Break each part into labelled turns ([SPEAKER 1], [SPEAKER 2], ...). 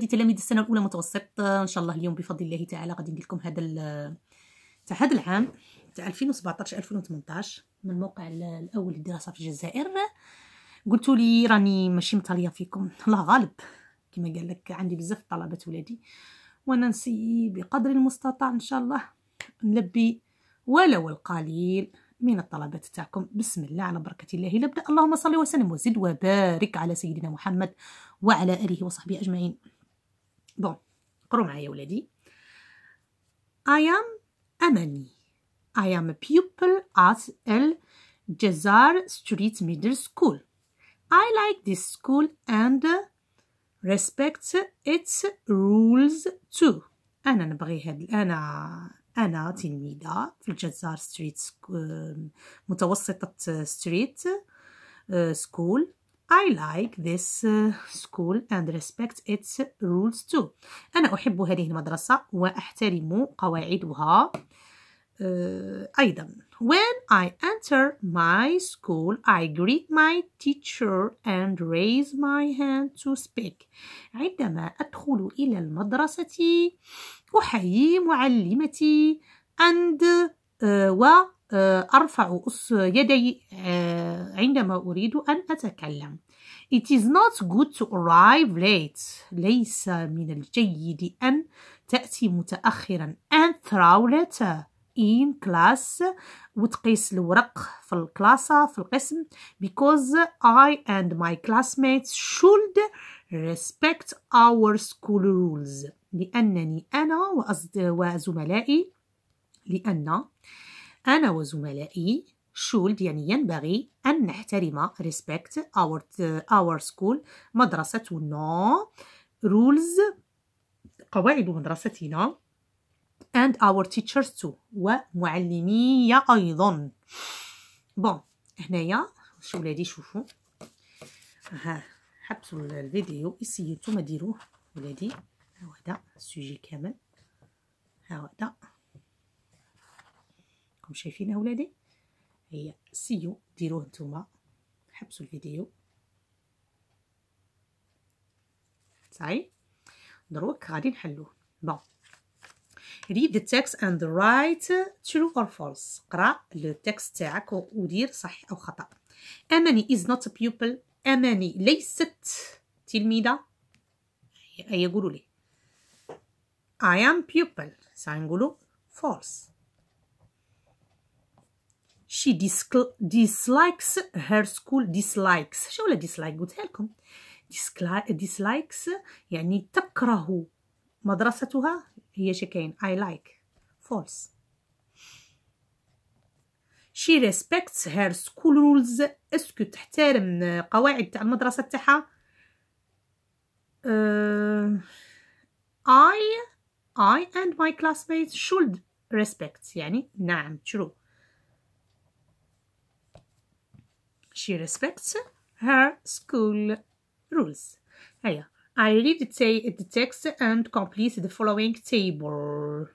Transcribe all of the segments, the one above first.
[SPEAKER 1] دي تلاميذ السنه الاولى متوسط ان شاء الله اليوم بفضل الله تعالى غادي ندير لكم هذا تاع هذا العام تاع 2017 2018 من الموقع الاول للدراسه في الجزائر قلتوا لي راني ماشي مطاليه فيكم الله غالب كما قال لك عندي بزاف طلبات ولادي وانا نسي بقدر المستطاع ان شاء الله نلبي ولو القليل من الطلبات تاعكم بسم الله على بركة الله نبدأ اللهم صل وسلم وزد وبارك على سيدنا محمد وعلى آله وصحبه أجمعين بون قروا معايا ولادي I am أماني I am a pupil at El Jazar Street Middle School. I like this school and respect its rules too. أنا نبغي هاد أنا أنا تلميذة في الجزار ستريت متوسطة ستريت سكول I like this uh, school and respect its rules too أنا أحب هذه المدرسة وأحترم قواعدها uh, أيضا When I enter my school I greet my teacher and raise my hand to speak عندما أدخل إلى المدرسة أحيي معلمتي and uh, أرفع يدي عندما أريد أن أتكلم It is not good to arrive late ليس من الجيد أن تأتي متأخرا and throw letter in class وتقيس الورق في الكلاسة في القسم because I and my classmates should respect our school rules لأنني أنا وزملائي لأن أنا وزملائي should يعني ينبغي أن نحترم respect our, our school مدرستنا rules قواعد مدرستنا and our teachers too ومعلمي أيضا بون هنايا شو ولادي شوفوا ها حبسوا الفيديو اسيي نتوما ديروه ولادي ها هو هذا السوجي كامل ها هو هذا راكم شايفين اولادي هي سيو ديروه نتوما حبسوا الفيديو صاي دروك غادي نحلوه بون read the text and write true or false قرا لو تيكست تاعك ودير صح او خطا اماني is not a pupil اماني ليست تلميذه يقولوا لي I am pupil سنقولوا false she dislikes her school dislikes شو ولا dislike قلتها لكم dislikes يعني تكره مدرستها هي شكاين I like false she respects her school rules اسكو تحترم قواعد تاع المدرسه تاعها uh, I I and my classmates should respect يعني نعم true She respects her school rules. Here, I read the, the text and complete the following table.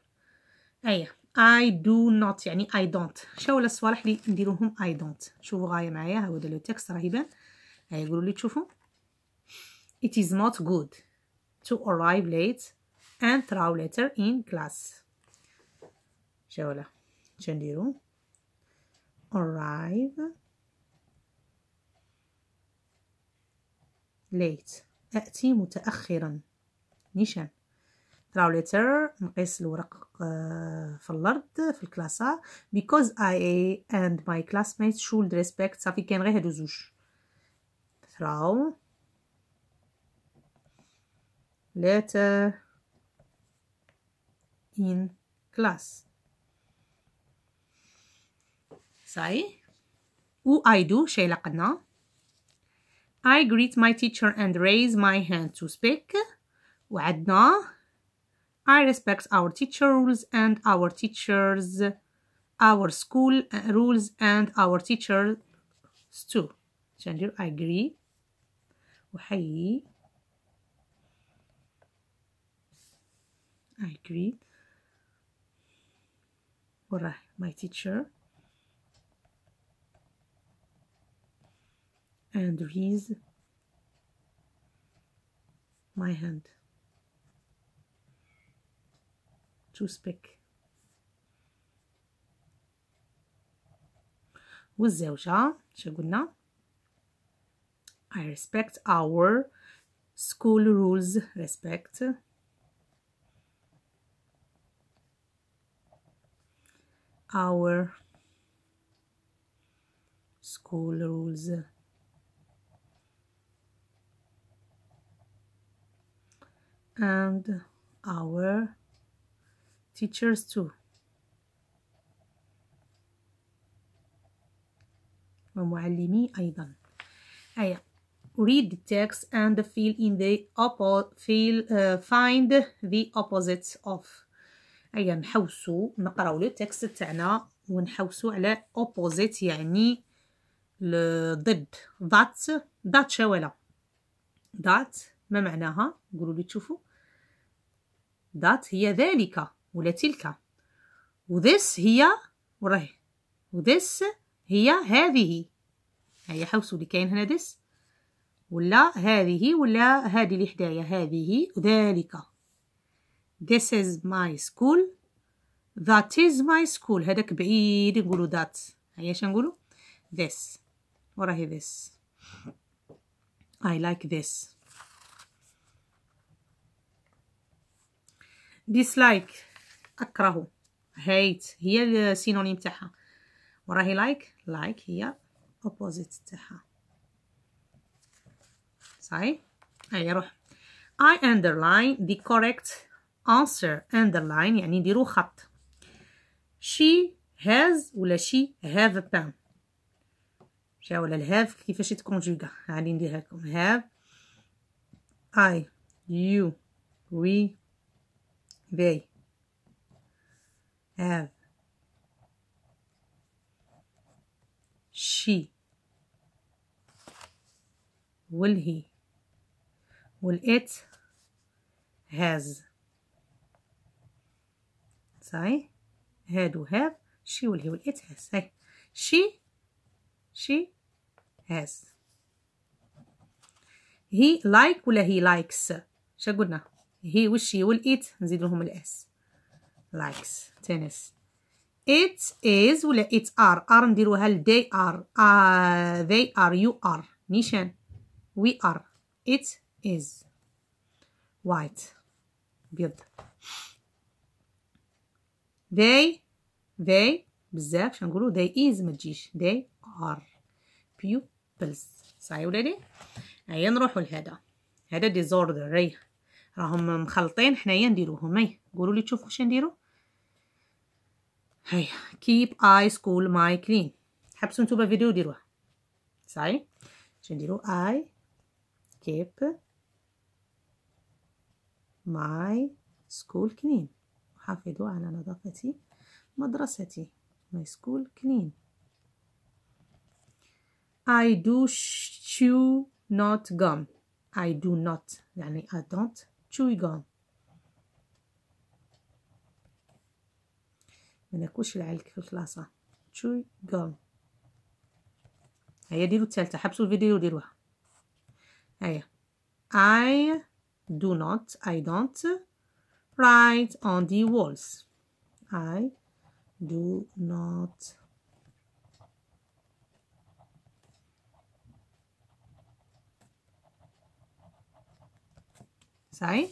[SPEAKER 1] أيه I do not يعني I don't شاو الصوالح اللي نديروهم I don't شوفوا غاية معايا ها هو لو تكست راه يبان يقولوا لي تشوفوا It is not good to arrive late and throw later in class شاو لا شنديرو arrive late أتي متأخرا نيشان تراو ليتر نقيس الورق آه، في الأرض في الكلاسة because I and my classmates should respect صافي كان غير هادو زوج تراو letter in class صحيح و I do شي لقدنا I greet my teacher and raise my hand to speak وعدنا I respect our teacher rules and our teachers our school uh, rules and our teachers too شندير I agree وحيي I agree. وراه my teacher and raise my hand to speak والزوجة شو قلنا I respect our school rules respect our school rules and our teachers too ومعلمي أيضا أي read the text and fill in the oppo fill uh, find the opposite of أي نحوسو نقراو لو تكست تاعنا ونحوسو على opposite يعني ضد ذات ذات شوالا ذات ما معناها قولوا لي تشوفوا that هي ذلك ولا تلك وthis هي وراه وthis هي هذه هيا حوسوا لي كاين هنا this ولا هذه ولا هذه اللي حدايا هذه وذلك this is my school that is my school هذاك بعيد نقولوا that هيا شنو نقولوا this وراه this I like this ديسلايك اكره هيت هي السينونيم تاعها وراهي لايك لايك هي اوبوزيت تاعها صحيح هيا روح اي اندرلاين ذا كوريكت انسر اندرلاين يعني نديرو خط شي هاز ولا شي هاف ا بان ولا الهاف كيفاش يتكونجوغا غادي نديرها لكم هاف اي يو وي they have she will he will it has صحيح had وهاف she will he will it has صحيح she she has he like ولا he likes شا قلنا هي هي والإيت نزيد لهم الأس لايكس تنس إت إز ولا إت آر آر نديروها لدي آر are آر يو آر نيشان وي آر إت إز وايت بيض they they بزاف شنقولوا they is ما تجيش they are pupils صاي ولادي هيا نروحوا لهذا هذا disorder ري راهم مخلطين حنايا نديروهم هاي قولوا لي تشوفوا واش نديرو هيا كيب اي سكول ماي كلين حبسوا نتوما فيديو ديروه صاي باش نديرو اي كيب ماي سكول كلين حافظوا على نظافتي مدرستي ماي سكول كلين I do chew not gum I do not يعني I don't chewy منكوش العلك في الخلاصة تشوي قوم هيا ديروا التالتة حبسوا الفيديو وديروها هيا I do not I don't write on the walls I do not صحيح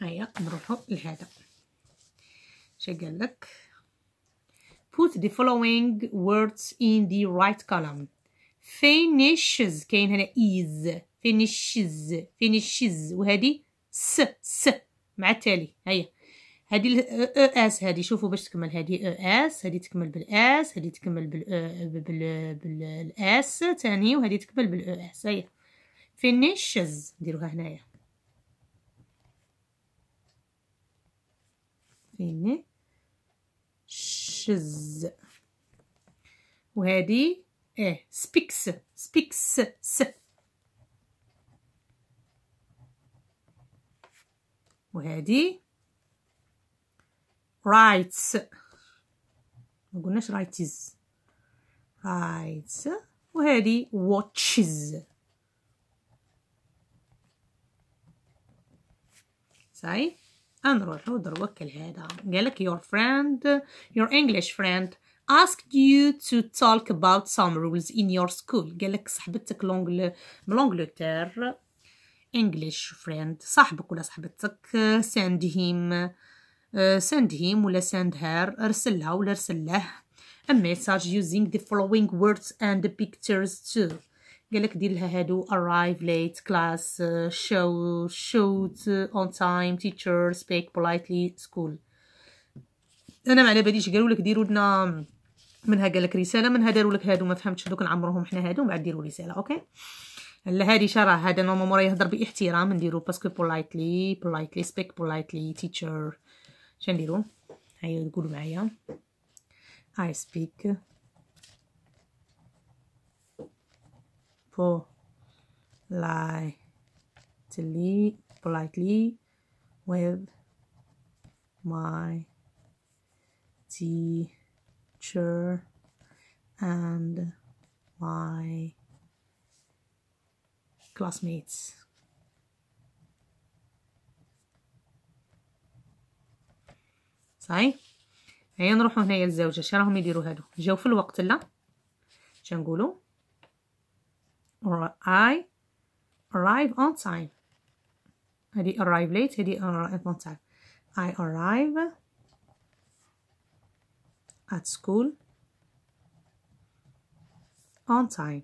[SPEAKER 1] هيا نروحو لهذا اش قال لك put the following words in the right column finishes كاين هنا is finishes finishes وهذه س س مع التالي هيا هذه او اس هذه شوفوا باش تكمل هذه اس هذه تكمل بالاس هذه تكمل بال بالاس ثاني وهذه تكمل بالاس هيا finishes نديروها هنايا finishes وهذه ايه speaks speaks س وهذه رايتس ما قلناش رايتز رايتس وهذه واتشز Say هنروحوا دروك لهذا قالك your friend your English friend asked you to talk about some rules in your school قالك صاحبتك لونجل من English friend صاحبك ولا صاحبتك send him uh, send him ولا send her ارسلها ولا ارسل له a message using the following words and the pictures too قالك دير لها هادو arrive late class show shoot on time teacher speak politely school انا ما على باليش قالوا لك ديروا لنا منها قال لك رساله منها داروا لك هادو ما فهمتش دوك نعمروهم حنا هادو بعد ديروا رساله اوكي لا هادي شرا هذا نورمالمون راه يهضر باحترام نديرو باسكو بولايتلي بولايتلي سبيك بولايتلي شنو نديرو هيا قولوا معايا I speak politely politely with my teacher and my classmates. صحيح هيا نروحو هنايا للزوجة شراهم يديرو هادو جاو في الوقت لا شنقولو or I arrive on time هذه arrive late هذه arrive on time I arrive at school on time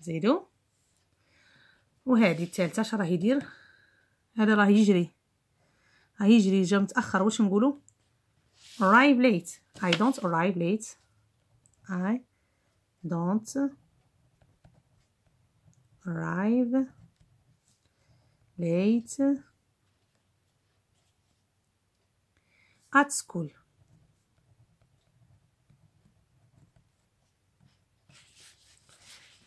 [SPEAKER 1] زيدو وهذه الثالثة اش راه يدير هذا راه يجري راه يجري جا متاخر واش نقولوا arrive late I don't arrive late I don't arrive late at school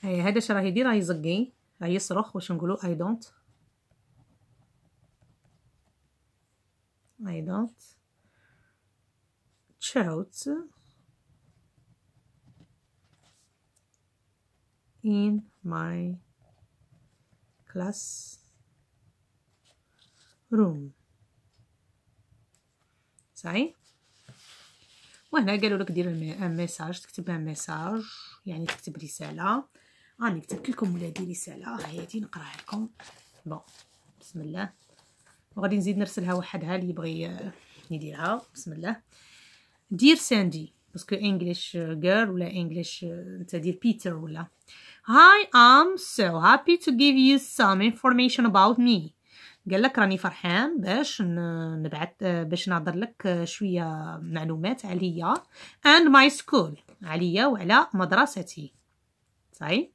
[SPEAKER 1] هي هذا شرا هيدير هيزقي هيصرخ واش نقولو اي دونت اي دونت shout in my class room صحيح وهنا قالوا لك دير ميساج تكتب ميساج يعني تكتب رساله راني كتبت لكم ولادي رساله هادي نقراها لكم بون بسم الله وغادي نزيد نرسلها وحدها اللي يبغي يديرها بسم الله دير ساندي باسكو انجلش جيرل ولا انجلش انت دير بيتر ولا هاي ام so happy to give you some information about me. قال لك راني فرحان باش نبعث باش نهضر لك شويه معلومات عليا and my school عليا وعلى مدرستي صحيح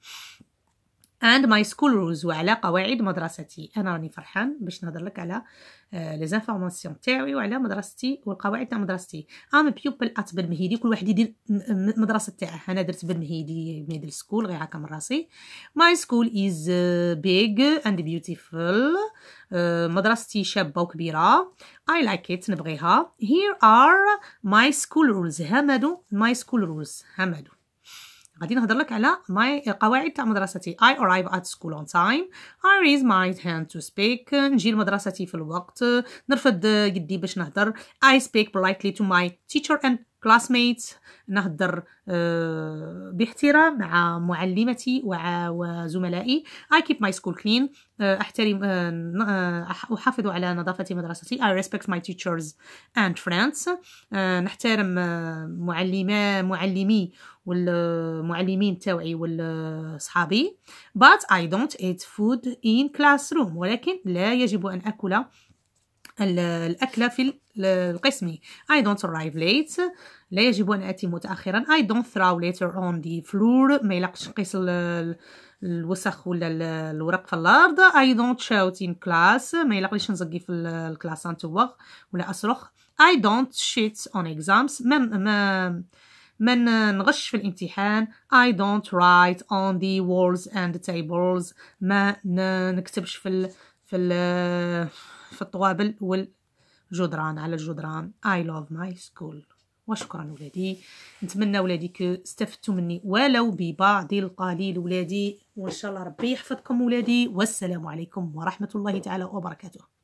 [SPEAKER 1] and my school rules وعلى قواعد مدرستي انا راني فرحان باش نهضر لك على لي آه، زانفورماسيون تاعي وعلى مدرستي والقواعد تاع مدرستي ام بيوبل ات بالمهيدي كل واحد يدير المدرسه تاعه انا درت بالمهيدي ميدل سكول غير هكا من راسي ماي سكول از بيغ اند بيوتيفول مدرستي شابه وكبيره اي لايك ات نبغيها هير ار ماي سكول رولز هامدو ماي سكول رولز هامدو غادي نهضر لك على ماي القواعد تاع مدرستي I arrive at school on time I raise my hand to speak نجي لمدرستي في الوقت نرفد يدي باش نهضر I speak politely to my teacher and classmates نهضر آه، باحترام مع معلمتي وزملائي I keep my school clean آه، أحترم آه، أحافظ على نظافة مدرستي I respect my teachers and friends نحترم معلمة معلمي والمعلمين تاوعي والصحابي but I don't eat food in classroom ولكن لا يجب أن أكل الأكل في القسم I don't arrive late لا يجب أن أتي متأخرا I don't throw later on the floor ما يلقش قيس الوسخ ولا الورق في الأرض I don't shout in class ما يلقش نزقي في الكلاس نتوغ ولا أصرخ I don't shit on exams ما, ما ما نغش في الامتحان I don't write on the walls and the tables ما نكتبش في ال في ال في الطوابل والجدران على الجدران I love my school وشكرا ولادي نتمنى ولادي كو استفدتوا مني ولو ببعض القليل ولادي وان شاء الله ربي يحفظكم ولادي والسلام عليكم ورحمه الله تعالى وبركاته